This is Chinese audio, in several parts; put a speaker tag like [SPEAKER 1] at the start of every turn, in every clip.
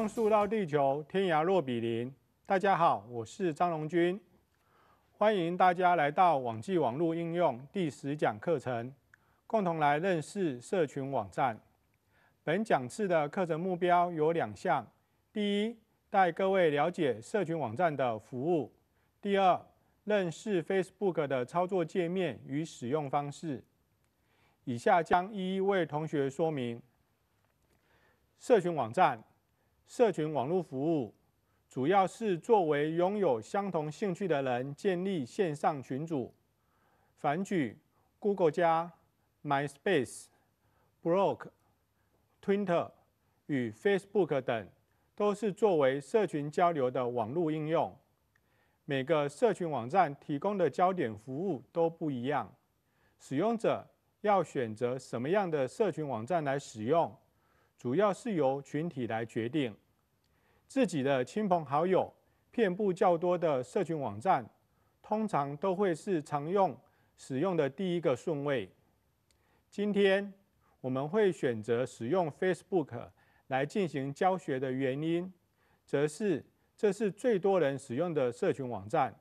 [SPEAKER 1] 光诉到地球，天涯若比邻。大家好，我是张龙君，欢迎大家来到网际网络应用第十讲课程，共同来认识社群网站。本讲次的课程目标有两项：第一，带各位了解社群网站的服务；第二，认识 Facebook 的操作界面与使用方式。以下将一一为同学说明社群网站。社群网络服务主要是作为拥有相同兴趣的人建立线上群组。反举 Google 加、MySpace、b l o g e Twitter 与 Facebook 等，都是作为社群交流的网络应用。每个社群网站提供的焦点服务都不一样，使用者要选择什么样的社群网站来使用。主要是由群体来决定自己的亲朋好友、遍布较多的社群网站，通常都会是常用使用的第一个顺位。今天我们会选择使用 Facebook 来进行教学的原因，则是这是最多人使用的社群网站，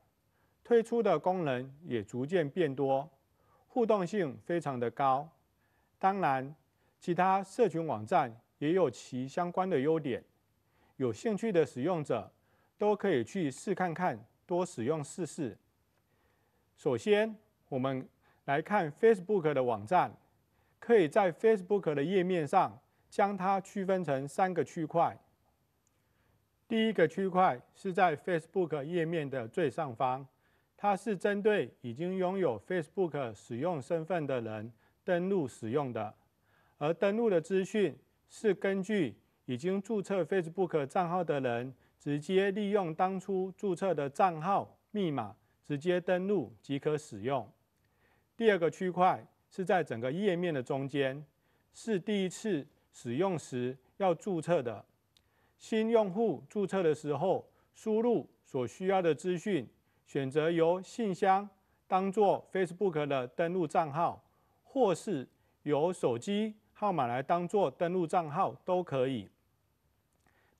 [SPEAKER 1] 推出的功能也逐渐变多，互动性非常的高。当然，其他社群网站。也有其相关的优点，有兴趣的使用者都可以去试看看，多使用试试。首先，我们来看 Facebook 的网站，可以在 Facebook 的页面上将它区分成三个区块。第一个区块是在 Facebook 页面的最上方，它是针对已经拥有 Facebook 使用身份的人登录使用的，而登录的资讯。是根据已经注册 Facebook 账号的人，直接利用当初注册的账号密码直接登录即可使用。第二个区块是在整个页面的中间，是第一次使用时要注册的。新用户注册的时候，输入所需要的资讯，选择由信箱当做 Facebook 的登录账号，或是由手机。号码来当做登录账号都可以。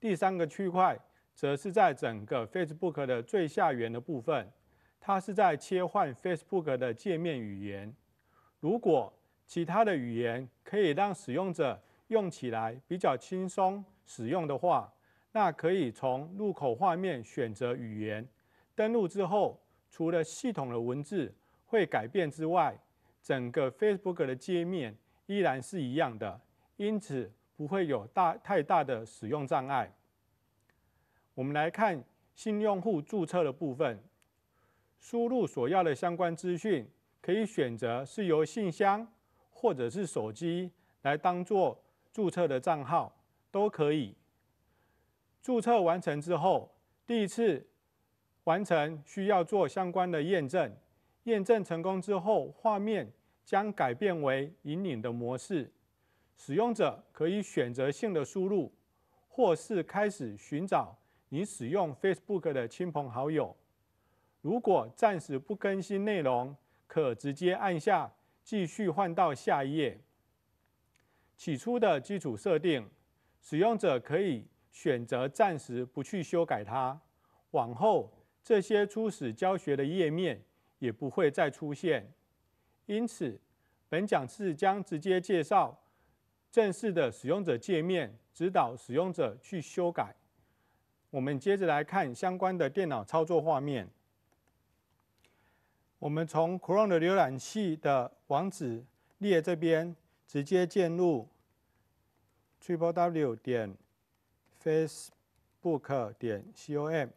[SPEAKER 1] 第三个区块则是在整个 Facebook 的最下缘的部分，它是在切换 Facebook 的界面语言。如果其他的语言可以让使用者用起来比较轻松使用的话，那可以从入口画面选择语言。登录之后，除了系统的文字会改变之外，整个 Facebook 的界面。依然是一样的，因此不会有大太大的使用障碍。我们来看新用户注册的部分，输入所要的相关资讯，可以选择是由信箱或者是手机来当做注册的账号，都可以。注册完成之后，第一次完成需要做相关的验证，验证成功之后，画面。将改变为引领的模式，使用者可以选择性的输入，或是开始寻找你使用 Facebook 的亲朋好友。如果暂时不更新内容，可直接按下继续换到下一页。起初的基础设定，使用者可以选择暂时不去修改它。往后这些初始教学的页面也不会再出现。因此，本讲次将直接介绍正式的使用者界面，指导使用者去修改。我们接着来看相关的电脑操作画面。我们从 Chrome 的浏览器的网址列这边直接进入 triple w 点 facebook 点 com，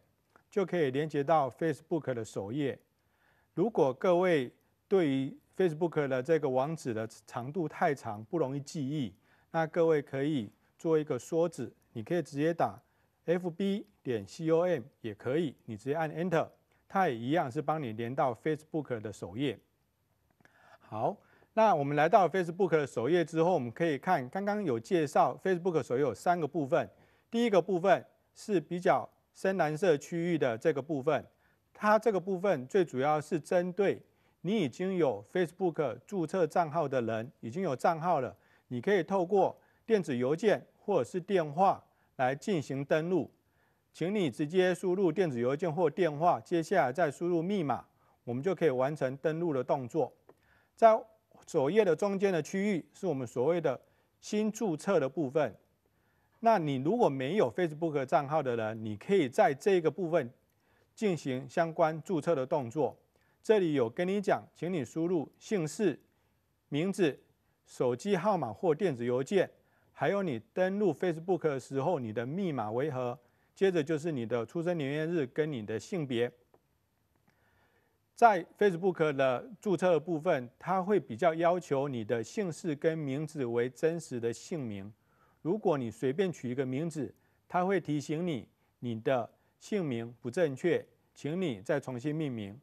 [SPEAKER 1] 就可以连接到 Facebook 的首页。如果各位对于 Facebook 的这个网址的长度太长，不容易记忆。那各位可以做一个缩指，你可以直接打 f b 点 c o m 也可以，你直接按 Enter，它也一样是帮你连到 Facebook 的首页。好，那我们来到 Facebook 的首页之后，我们可以看刚刚有介绍 Facebook 首页有三个部分。第一个部分是比较深蓝色区域的这个部分，它这个部分最主要是针对。你已经有 Facebook 注册账号的人已经有账号了，你可以透过电子邮件或者是电话来进行登录。请你直接输入电子邮件或电话，接下来再输入密码，我们就可以完成登录的动作。在首页的中间的区域是我们所谓的新注册的部分。那你如果没有 Facebook 账号的人，你可以在这个部分进行相关注册的动作。这里有跟你讲，请你输入姓氏、名字、手机号码或电子邮件，还有你登录 Facebook 的时候你的密码为何？接着就是你的出生年月日跟你的性别。在 Facebook 的注册部分，它会比较要求你的姓氏跟名字为真实的姓名。如果你随便取一个名字，它会提醒你你的姓名不正确，请你再重新命名。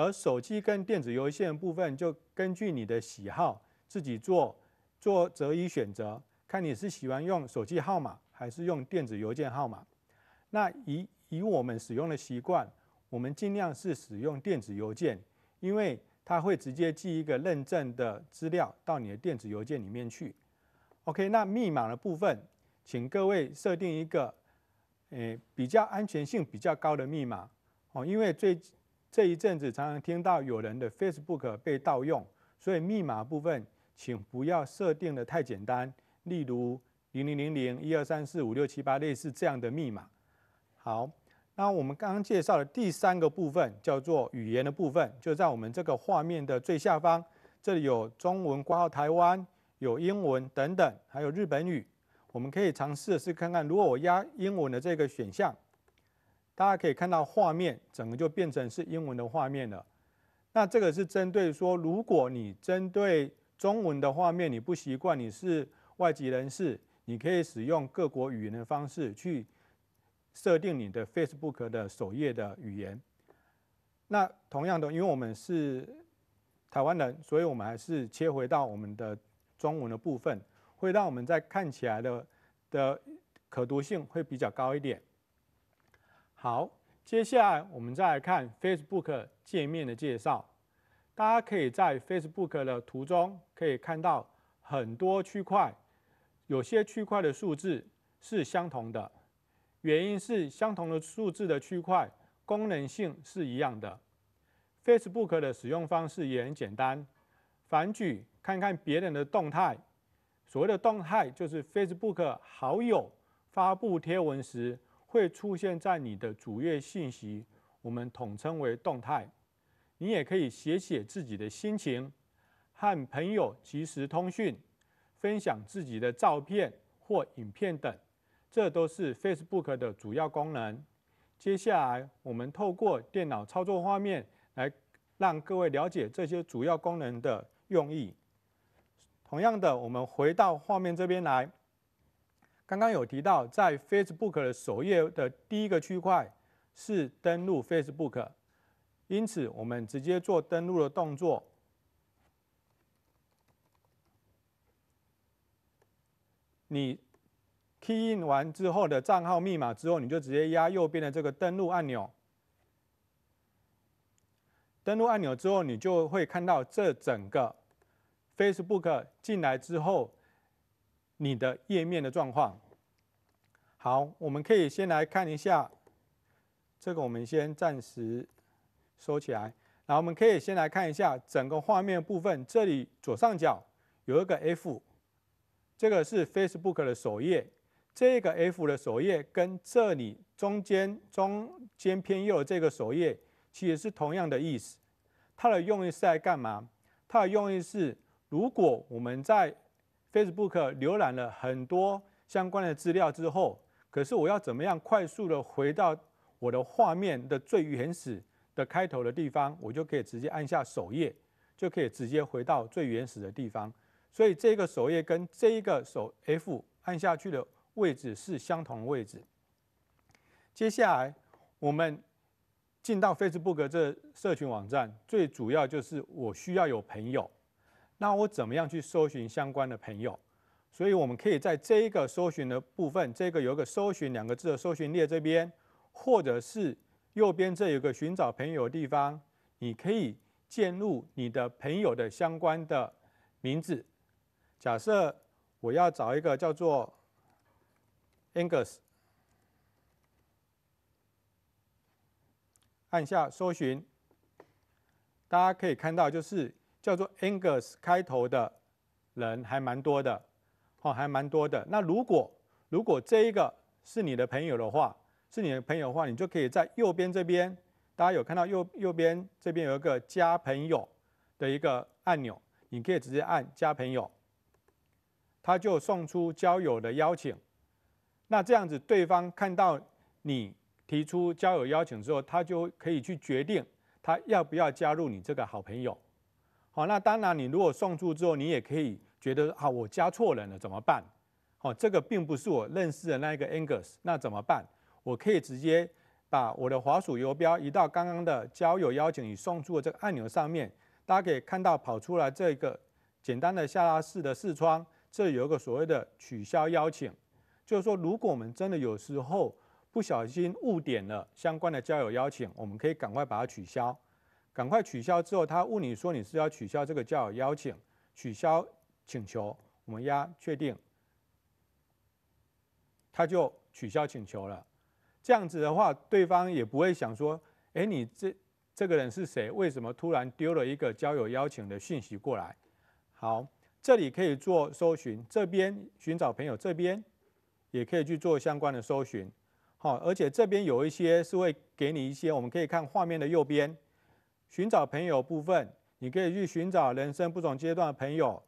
[SPEAKER 1] 而手机跟电子邮件的部分，就根据你的喜好自己做做择一选择，看你是喜欢用手机号码还是用电子邮件号码。那以以我们使用的习惯，我们尽量是使用电子邮件，因为它会直接寄一个认证的资料到你的电子邮件里面去。OK，那密码的部分，请各位设定一个诶比较安全性比较高的密码哦，因为最。这一阵子常常听到有人的 Facebook 被盗用，所以密码部分请不要设定的太简单，例如零零零零一二三四五六七八类似这样的密码。好，那我们刚刚介绍的第三个部分叫做语言的部分，就在我们这个画面的最下方，这里有中文括号台湾，有英文等等，还有日本语。我们可以尝试是看看，如果我压英文的这个选项。大家可以看到，画面整个就变成是英文的画面了。那这个是针对说，如果你针对中文的画面，你不习惯，你是外籍人士，你可以使用各国语言的方式去设定你的 Facebook 的首页的语言。那同样的，因为我们是台湾人，所以我们还是切回到我们的中文的部分，会让我们在看起来的的可读性会比较高一点。好，接下来我们再来看 Facebook 界面的介绍。大家可以在 Facebook 的图中可以看到很多区块，有些区块的数字是相同的，原因是相同的数字的区块功能性是一样的。Facebook 的使用方式也很简单，反举看看别人的动态。所谓的动态就是 Facebook 好友发布贴文时。会出现在你的主页信息，我们统称为动态。你也可以写写自己的心情，和朋友即时通讯，分享自己的照片或影片等，这都是 Facebook 的主要功能。接下来，我们透过电脑操作画面来让各位了解这些主要功能的用意。同样的，我们回到画面这边来。刚刚有提到，在 Facebook 的首页的第一个区块是登录 Facebook，因此我们直接做登录的动作。你 key in 完之后的账号密码之后，你就直接压右边的这个登录按钮。登录按钮之后，你就会看到这整个 Facebook 进来之后。你的页面的状况。好，我们可以先来看一下，这个我们先暂时收起来。然后我们可以先来看一下整个画面部分。这里左上角有一个 F，这个是 Facebook 的首页。这个 F 的首页跟这里中间中间偏右这个首页其实是同样的意思。它的用意是在干嘛？它的用意是，如果我们在 Facebook 浏览了很多相关的资料之后，可是我要怎么样快速的回到我的画面的最原始的开头的地方？我就可以直接按下首页，就可以直接回到最原始的地方。所以这个首页跟这一个手 F 按下去的位置是相同位置。接下来我们进到 Facebook 这社群网站，最主要就是我需要有朋友。那我怎么样去搜寻相关的朋友？所以我们可以在这一个搜寻的部分，这个有个搜寻两个字的搜寻列这边，或者是右边这有个寻找朋友的地方，你可以建入你的朋友的相关的名字。假设我要找一个叫做 Angus，按下搜寻，大家可以看到就是。叫做 Angus 开头的人还蛮多的，哦，还蛮多的。那如果如果这一个是你的朋友的话，是你的朋友的话，你就可以在右边这边，大家有看到右右边这边有一个加朋友的一个按钮，你可以直接按加朋友，他就送出交友的邀请。那这样子，对方看到你提出交友邀请之后，他就可以去决定他要不要加入你这个好朋友。好，那当然，你如果送出之后，你也可以觉得啊，我加错人了怎么办？哦，这个并不是我认识的那一个 Angus，那怎么办？我可以直接把我的滑鼠游标移到刚刚的交友邀请你送出的这个按钮上面，大家可以看到跑出来这个简单的下拉式的视窗，这有一个所谓的取消邀请，就是说如果我们真的有时候不小心误点了相关的交友邀请，我们可以赶快把它取消。赶快取消之后，他问你说你是要取消这个交友邀请，取消请求，我们压确定，他就取消请求了。这样子的话，对方也不会想说，哎，你这这个人是谁？为什么突然丢了一个交友邀请的讯息过来？好，这里可以做搜寻，这边寻找朋友，这边也可以去做相关的搜寻。好，而且这边有一些是会给你一些，我们可以看画面的右边。寻找朋友部分，你可以去寻找人生不同阶段的朋友。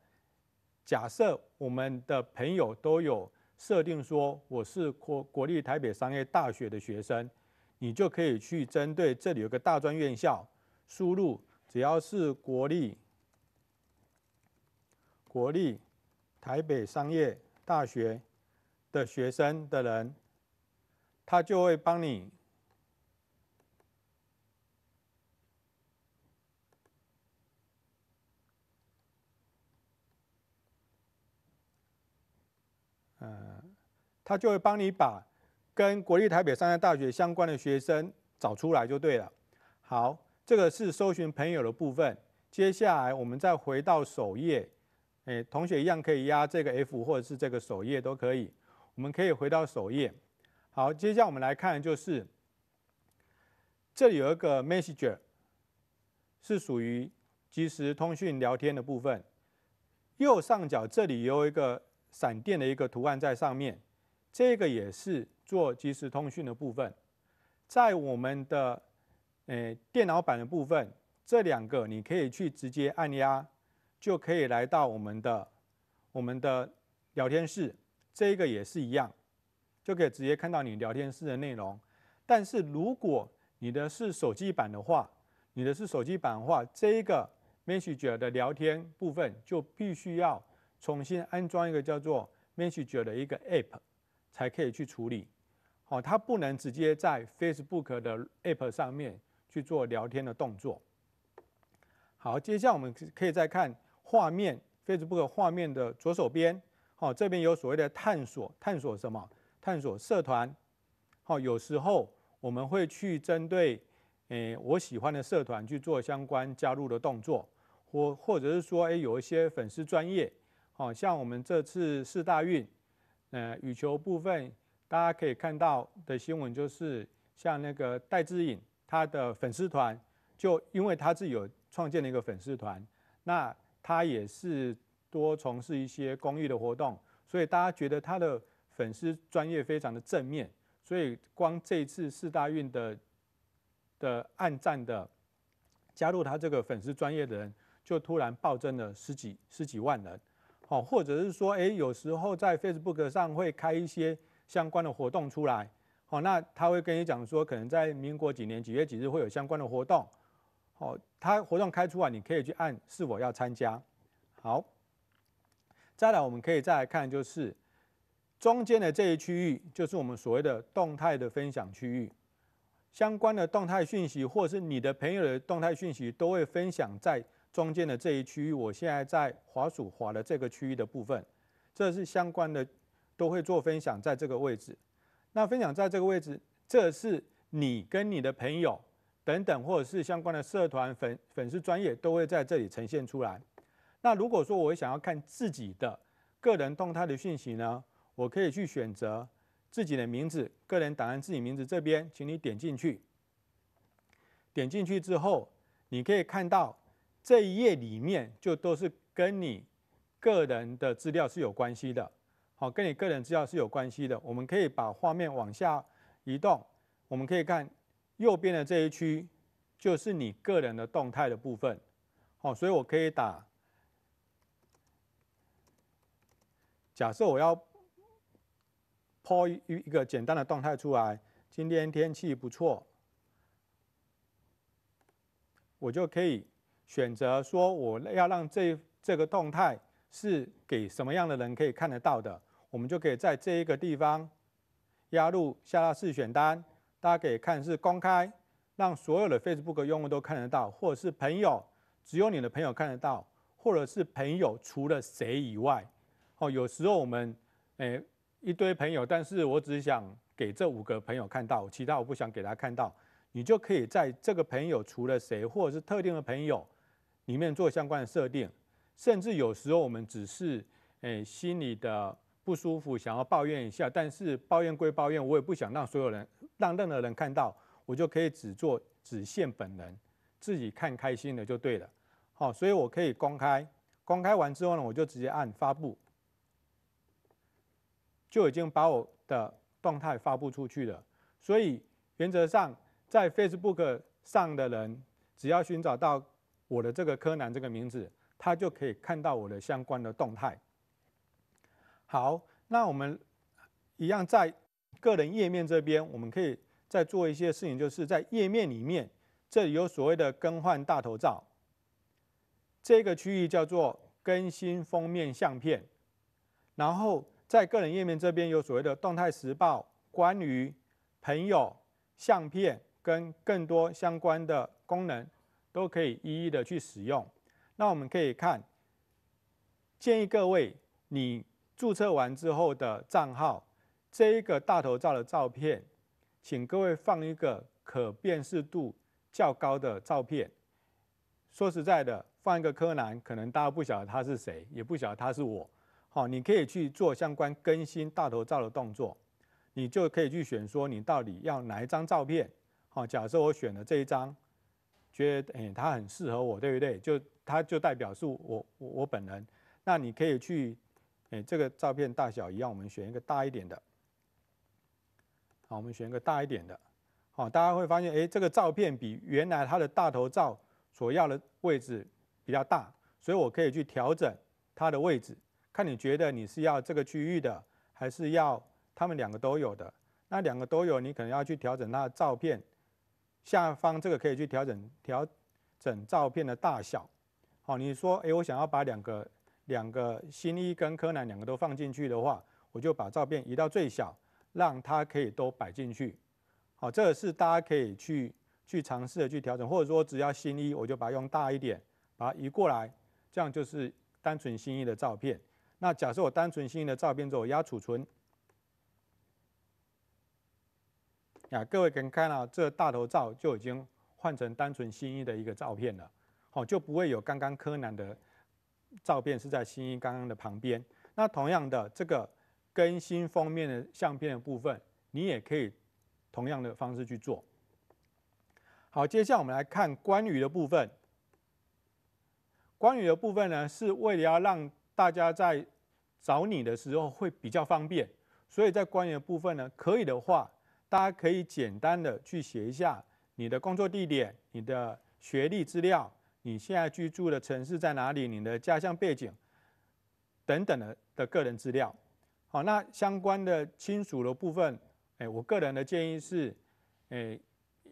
[SPEAKER 1] 假设我们的朋友都有设定说我是国国立台北商业大学的学生，你就可以去针对这里有个大专院校，输入只要是国立国立台北商业大学的学生的人，他就会帮你。他就会帮你把跟国立台北商业大学相关的学生找出来，就对了。好，这个是搜寻朋友的部分。接下来我们再回到首页，哎，同学一样可以压这个 F 或者是这个首页都可以。我们可以回到首页。好，接下来我们来看，就是这里有一个 Messenger，是属于即时通讯聊天的部分。右上角这里有一个闪电的一个图案在上面。这个也是做即时通讯的部分，在我们的诶电脑版的部分，这两个你可以去直接按压，就可以来到我们的我们的聊天室。这个也是一样，就可以直接看到你聊天室的内容。但是如果你的是手机版的话，你的是手机版的话，这一个 Messenger 的聊天部分就必须要重新安装一个叫做 Messenger 的一个 App。才可以去处理，哦，它不能直接在 Facebook 的 App 上面去做聊天的动作。好，接下来我们可以再看画面，Facebook 画面的左手边，好，这边有所谓的探索，探索什么？探索社团，好，有时候我们会去针对，诶，我喜欢的社团去做相关加入的动作，或或者是说，诶，有一些粉丝专业，好像我们这次四大运。呃，羽球部分，大家可以看到的新闻就是，像那个戴志颖，他的粉丝团，就因为他己有创建了一个粉丝团，那他也是多从事一些公益的活动，所以大家觉得他的粉丝专业非常的正面，所以光这次四大运的的暗战的加入他这个粉丝专业的人，就突然暴增了十几十几万人。哦，或者是说，哎，有时候在 Facebook 上会开一些相关的活动出来，哦，那他会跟你讲说，可能在民国几年几月几日会有相关的活动，哦，他活动开出来，你可以去按是否要参加。好，再来，我们可以再来看，就是中间的这一区域，就是我们所谓的动态的分享区域，相关的动态讯息，或是你的朋友的动态讯息，都会分享在。中间的这一区域，我现在在滑鼠滑了这个区域的部分，这是相关的都会做分享，在这个位置。那分享在这个位置，这是你跟你的朋友等等，或者是相关的社团粉粉丝专业都会在这里呈现出来。那如果说我想要看自己的个人动态的讯息呢，我可以去选择自己的名字、个人档案、自己名字这边，请你点进去。点进去之后，你可以看到。这一页里面就都是跟你个人的资料是有关系的，好，跟你个人资料是有关系的。我们可以把画面往下移动，我们可以看右边的这一区，就是你个人的动态的部分，好，所以我可以打，假设我要抛一一个简单的动态出来，今天天气不错，我就可以。选择说我要让这这个动态是给什么样的人可以看得到的，我们就可以在这一个地方压入下拉式选单，大家可以看是公开，让所有的 Facebook 用户都看得到，或者是朋友，只有你的朋友看得到，或者是朋友除了谁以外，哦，有时候我们诶一堆朋友，但是我只想给这五个朋友看到，其他我不想给他看到，你就可以在这个朋友除了谁或者是特定的朋友。里面做相关的设定，甚至有时候我们只是诶心里的不舒服，想要抱怨一下。但是抱怨归抱怨，我也不想让所有人、让任何人看到，我就可以只做、只限本人自己看开心的就对了。好，所以我可以公开，公开完之后呢，我就直接按发布，就已经把我的动态发布出去了。所以原则上，在 Facebook 上的人只要寻找到。我的这个柯南这个名字，他就可以看到我的相关的动态。好，那我们一样在个人页面这边，我们可以再做一些事情，就是在页面里面，这里有所谓的更换大头照，这个区域叫做更新封面相片。然后在个人页面这边有所谓的动态时报、关于朋友相片跟更多相关的功能。都可以一一的去使用。那我们可以看，建议各位，你注册完之后的账号，这一个大头照的照片，请各位放一个可辨识度较高的照片。说实在的，放一个柯南，可能大家不晓得他是谁，也不晓得他是我。好，你可以去做相关更新大头照的动作，你就可以去选说你到底要哪一张照片。好，假设我选了这一张。觉得哎，他很适合我，对不对？就他，就代表是我我本人。那你可以去，哎，这个照片大小一样，我们选一个大一点的。好，我们选一个大一点的。好，大家会发现，哎，这个照片比原来它的大头照所要的位置比较大，所以我可以去调整它的位置。看你觉得你是要这个区域的，还是要它们两个都有的？那两个都有，你可能要去调整它的照片。下方这个可以去调整调整照片的大小，好，你说，哎，我想要把两个两个新一跟柯南两个都放进去的话，我就把照片移到最小，让它可以都摆进去，好，这是大家可以去去尝试的去调整，或者说只要新一，我就把它用大一点，把它移过来，这样就是单纯新一的照片。那假设我单纯新一的照片，之我压储存。呀，各位可以看到，这大头照就已经换成单纯新一的一个照片了，好就不会有刚刚柯南的照片是在新一刚刚的旁边。那同样的，这个更新封面的相片的部分，你也可以同样的方式去做。好，接下来我们来看关羽的部分。关羽的部分呢，是为了要让大家在找你的时候会比较方便，所以在关羽的部分呢，可以的话。大家可以简单的去写一下你的工作地点、你的学历资料、你现在居住的城市在哪里、你的家乡背景等等的的个人资料。好，那相关的亲属的部分，哎，我个人的建议是，哎，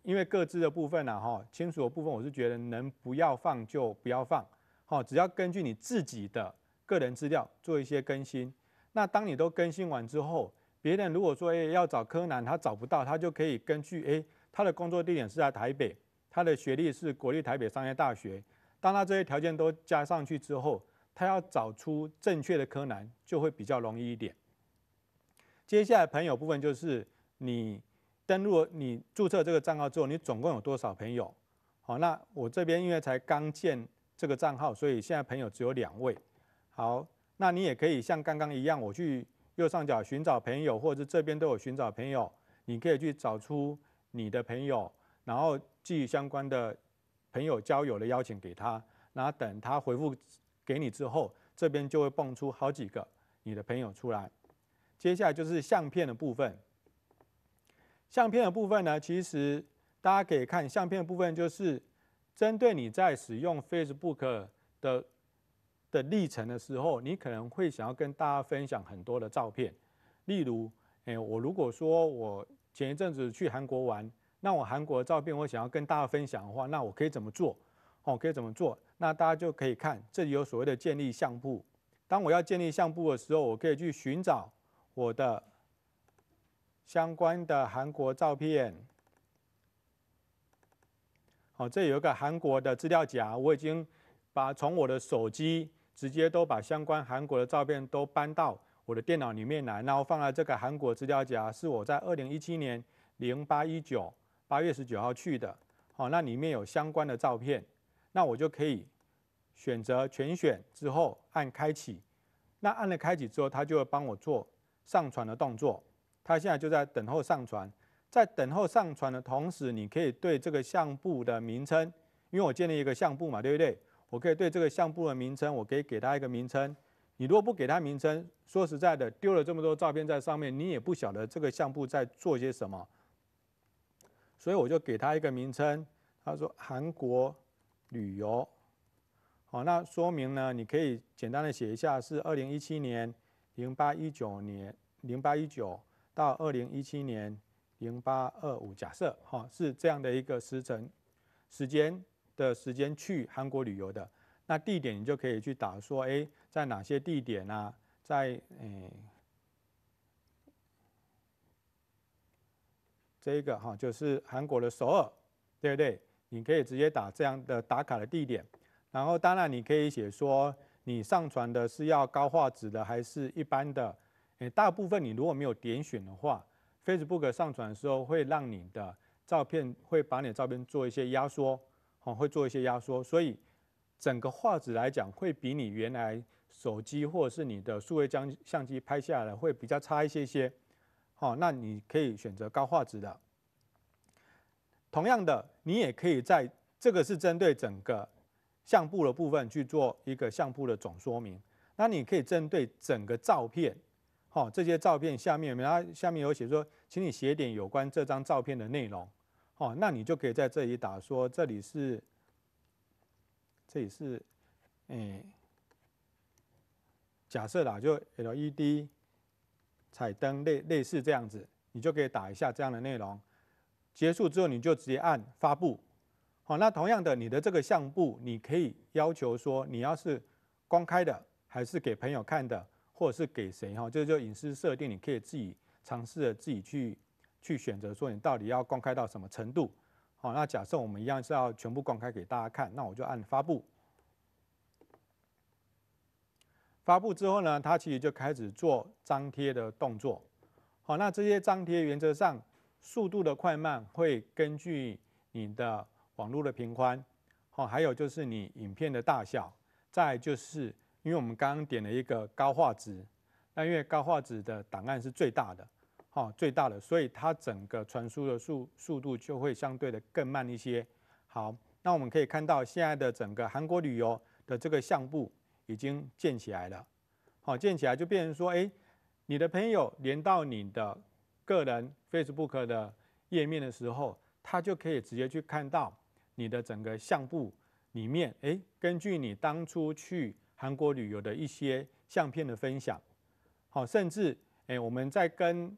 [SPEAKER 1] 因为各自的部分呢，哈，亲属的部分我是觉得能不要放就不要放，好，只要根据你自己的个人资料做一些更新。那当你都更新完之后，别人如果说诶要找柯南他找不到他就可以根据诶他的工作地点是在台北他的学历是国立台北商业大学当他这些条件都加上去之后他要找出正确的柯南就会比较容易一点。接下来朋友部分就是你登录你注册这个账号之后你总共有多少朋友好那我这边因为才刚建这个账号所以现在朋友只有两位好那你也可以像刚刚一样我去。右上角寻找朋友，或者这边都有寻找朋友，你可以去找出你的朋友，然后寄相关的朋友交友的邀请给他，然后等他回复给你之后，这边就会蹦出好几个你的朋友出来。接下来就是相片的部分。相片的部分呢，其实大家可以看相片的部分，就是针对你在使用 Facebook 的。的历程的时候，你可能会想要跟大家分享很多的照片，例如，哎，我如果说我前一阵子去韩国玩，那我韩国的照片我想要跟大家分享的话，那我可以怎么做？哦，可以怎么做？那大家就可以看，这里有所谓的建立相簿。当我要建立相簿的时候，我可以去寻找我的相关的韩国照片。好，这有一个韩国的资料夹，我已经把从我的手机。直接都把相关韩国的照片都搬到我的电脑里面来，然后放在这个韩国资料夹。是我在二零一七年零八一九八月十九号去的，好，那里面有相关的照片，那我就可以选择全选之后按开启。那按了开启之后，它就会帮我做上传的动作。它现在就在等候上传，在等候上传的同时，你可以对这个相簿的名称，因为我建立一个相簿嘛，对不对？我可以对这个相簿的名称，我可以给它一个名称。你如果不给它名称，说实在的，丢了这么多照片在上面，你也不晓得这个相簿在做些什么。所以我就给它一个名称，他说韩国旅游。好，那说明呢，你可以简单的写一下是二零一七年零八一九年零八一九到二零一七年零八二五，假设哈是这样的一个时辰时间。的时间去韩国旅游的那地点，你就可以去打说，哎，在哪些地点呢？在诶这一个哈就是韩国的首尔，对不对？你可以直接打这样的打卡的地点。然后当然你可以写说，你上传的是要高画质的还是一般的？诶，大部分你如果没有点选的话，Facebook 上传的时候会让你的照片会把你的照片做一些压缩。哦，会做一些压缩，所以整个画质来讲会比你原来手机或者是你的数位相相机拍下来会比较差一些些。哦，那你可以选择高画质的。同样的，你也可以在这个是针对整个相簿的部分去做一个相簿的总说明。那你可以针对整个照片，好，这些照片下面，我们它下面有写说，请你写点有关这张照片的内容。哦，那你就可以在这里打说这里是这里是，哎，假设啦，就 LED 彩灯类类似这样子，你就可以打一下这样的内容。结束之后，你就直接按发布。好，那同样的，你的这个项目，你可以要求说你要是公开的，还是给朋友看的，或者是给谁哈，就是隐私设定，你可以自己尝试着自己去。去选择说你到底要公开到什么程度？好，那假设我们一样是要全部公开给大家看，那我就按发布。发布之后呢，它其实就开始做张贴的动作。好，那这些张贴原则上速度的快慢会根据你的网络的频宽，好，还有就是你影片的大小，再就是因为我们刚刚点了一个高画质，那因为高画质的档案是最大的。好，最大的，所以它整个传输的速速度就会相对的更慢一些。好，那我们可以看到现在的整个韩国旅游的这个相簿已经建起来了。好，建起来就变成说，哎，你的朋友连到你的个人 Facebook 的页面的时候，他就可以直接去看到你的整个相簿里面，哎，根据你当初去韩国旅游的一些相片的分享，好，甚至，哎，我们在跟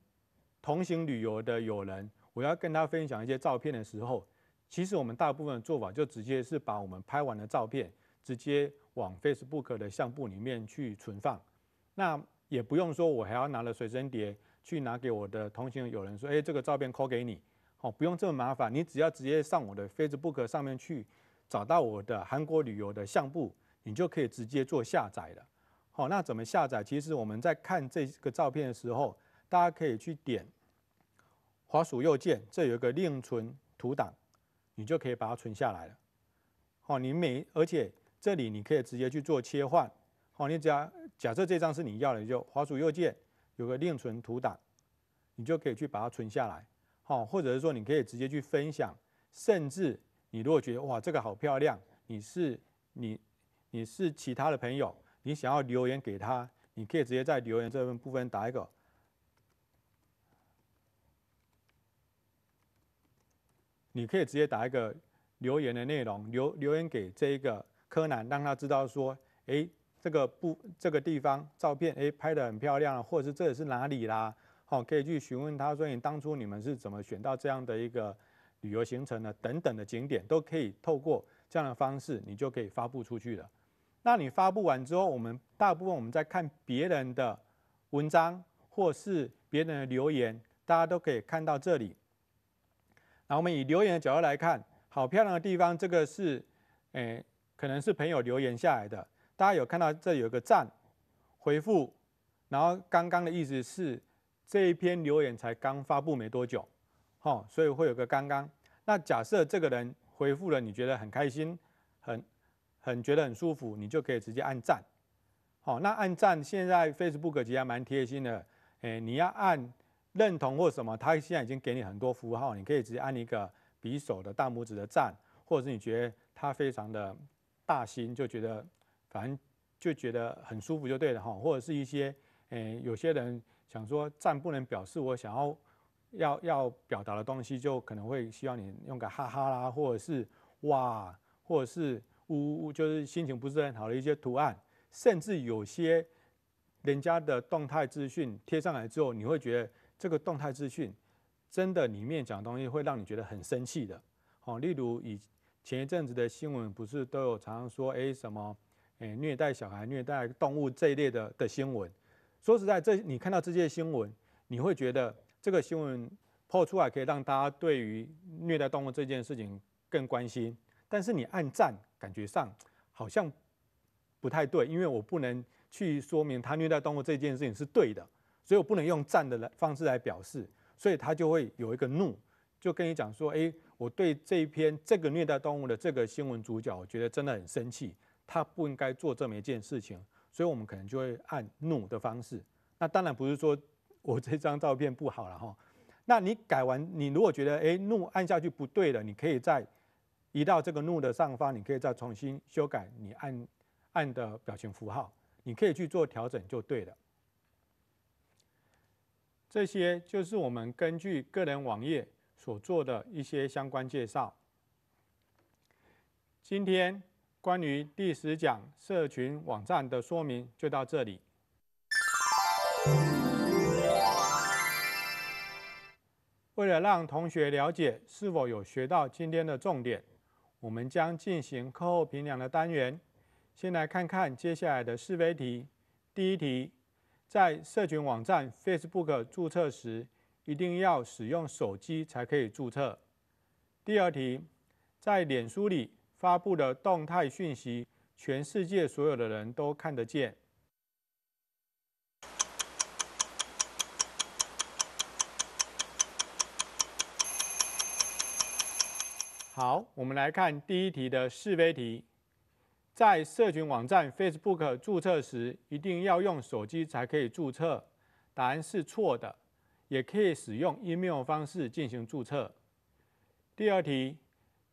[SPEAKER 1] 同行旅游的友人，我要跟他分享一些照片的时候，其实我们大部分的做法就直接是把我们拍完的照片直接往 Facebook 的相簿里面去存放。那也不用说我还要拿了随身碟去拿给我的同行友人说：“哎，这个照片扣给你。”好，不用这么麻烦，你只要直接上我的 Facebook 上面去找到我的韩国旅游的相簿，你就可以直接做下载了。好，那怎么下载？其实我们在看这个照片的时候。大家可以去点滑鼠右键，这有一个另存图档，你就可以把它存下来了。好，你每而且这里你可以直接去做切换。好，你假假设这张是你要的，你就滑鼠右键有个另存图档，你就可以去把它存下来。好，或者是说你可以直接去分享，甚至你如果觉得哇这个好漂亮，你是你你是其他的朋友，你想要留言给他，你可以直接在留言这份部分打一个。你可以直接打一个留言的内容，留留言给这一个柯南，让他知道说，哎，这个不这个地方照片，哎，拍的很漂亮，或者是这里是哪里啦，好，可以去询问他说，你当初你们是怎么选到这样的一个旅游行程的，等等的景点都可以透过这样的方式，你就可以发布出去了。那你发布完之后，我们大部分我们在看别人的文章，或是别人的留言，大家都可以看到这里。然后我们以留言的角度来看，好漂亮的地方，这个是，诶，可能是朋友留言下来的。大家有看到这有一个赞回复，然后刚刚的意思是这一篇留言才刚发布没多久，好，所以会有个刚刚。那假设这个人回复了，你觉得很开心，很很觉得很舒服，你就可以直接按赞。好，那按赞现在 Facebook 其实还蛮贴心的，诶，你要按。认同或什么，他现在已经给你很多符号，你可以直接按一个匕首的大拇指的赞，或者是你觉得他非常的大心，就觉得反正就觉得很舒服就对了哈。或者是一些，诶，有些人想说赞不能表示我想要要要表达的东西，就可能会希望你用个哈哈啦，或者是哇，或者是呜呜，就是心情不是很好的一些图案。甚至有些人家的动态资讯贴上来之后，你会觉得。这个动态资讯，真的里面讲东西会让你觉得很生气的，哦，例如以前一阵子的新闻，不是都有常常说，哎，什么，哎，虐待小孩、虐待动物这一类的的新闻。说实在，这你看到这些新闻，你会觉得这个新闻抛出来可以让大家对于虐待动物这件事情更关心，但是你按赞，感觉上好像不太对，因为我不能去说明他虐待动物这件事情是对的。所以我不能用赞的方式来表示，所以他就会有一个怒，就跟你讲说：，诶，我对这一篇这个虐待动物的这个新闻主角，我觉得真的很生气，他不应该做这么一件事情。所以，我们可能就会按怒的方式。那当然不是说我这张照片不好了哈。那你改完，你如果觉得诶，怒按下去不对了，你可以再移到这个怒的上方，你可以再重新修改你按按的表情符号，你可以去做调整就对了。这些就是我们根据个人网页所做的一些相关介绍。今天关于第十讲社群网站的说明就到这里。为了让同学了解是否有学到今天的重点，我们将进行课后评量的单元。先来看看接下来的试飞题。第一题。在社群网站 Facebook 注册时，一定要使用手机才可以注册。第二题，在脸书里发布的动态讯息，全世界所有的人都看得见。好，我们来看第一题的示威题。在社群网站 Facebook 注册时，一定要用手机才可以注册，答案是错的，也可以使用 email 方式进行注册。第二题，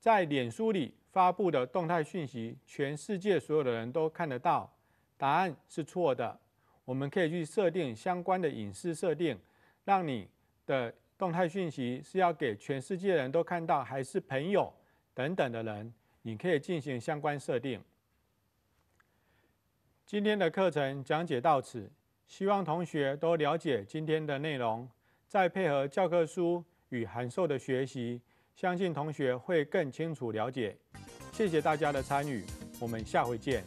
[SPEAKER 1] 在脸书里发布的动态讯息，全世界所有的人都看得到，答案是错的。我们可以去设定相关的隐私设定，让你的动态讯息是要给全世界人都看到，还是朋友等等的人，你可以进行相关设定。今天的课程讲解到此，希望同学都了解今天的内容，再配合教科书与函授的学习，相信同学会更清楚了解。谢谢大家的参与，我们下回见。